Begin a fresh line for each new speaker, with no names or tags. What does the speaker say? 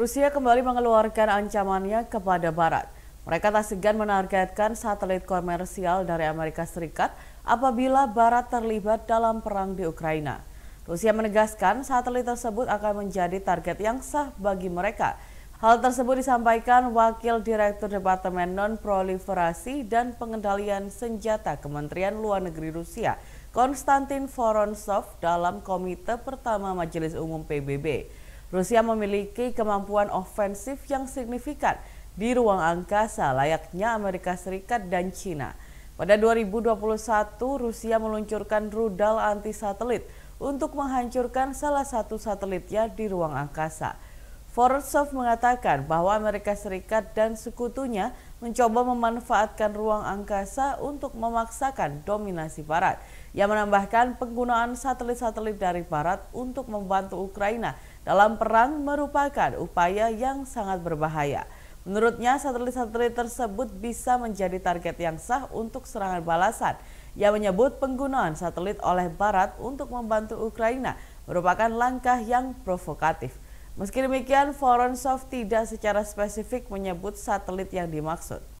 Rusia kembali mengeluarkan ancamannya kepada Barat. Mereka tak segan menargetkan satelit komersial dari Amerika Serikat apabila Barat terlibat dalam perang di Ukraina. Rusia menegaskan satelit tersebut akan menjadi target yang sah bagi mereka. Hal tersebut disampaikan Wakil Direktur Departemen Non-Proliferasi dan Pengendalian Senjata Kementerian Luar Negeri Rusia, Konstantin Voronsov dalam Komite Pertama Majelis Umum PBB. Rusia memiliki kemampuan ofensif yang signifikan di ruang angkasa layaknya Amerika Serikat dan China. Pada 2021, Rusia meluncurkan rudal anti satelit untuk menghancurkan salah satu satelitnya di ruang angkasa. Forsov mengatakan bahwa Amerika Serikat dan sekutunya mencoba memanfaatkan ruang angkasa untuk memaksakan dominasi Barat. Ia menambahkan penggunaan satelit-satelit dari Barat untuk membantu Ukraina dalam perang merupakan upaya yang sangat berbahaya. Menurutnya, satelit-satelit tersebut bisa menjadi target yang sah untuk serangan balasan. Ia menyebut penggunaan satelit oleh Barat untuk membantu Ukraina merupakan langkah yang provokatif. Meski demikian, Voronsov tidak secara spesifik menyebut satelit yang dimaksud.